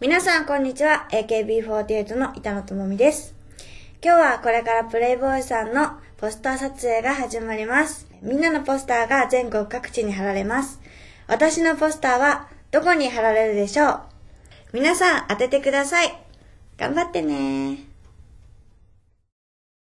皆さん、こんにちは。AKB48 の板野智美です。今日はこれからプレイボーイさんのポスター撮影が始まります。みんなのポスターが全国各地に貼られます。私のポスターはどこに貼られるでしょう皆さん、当ててください。頑張ってね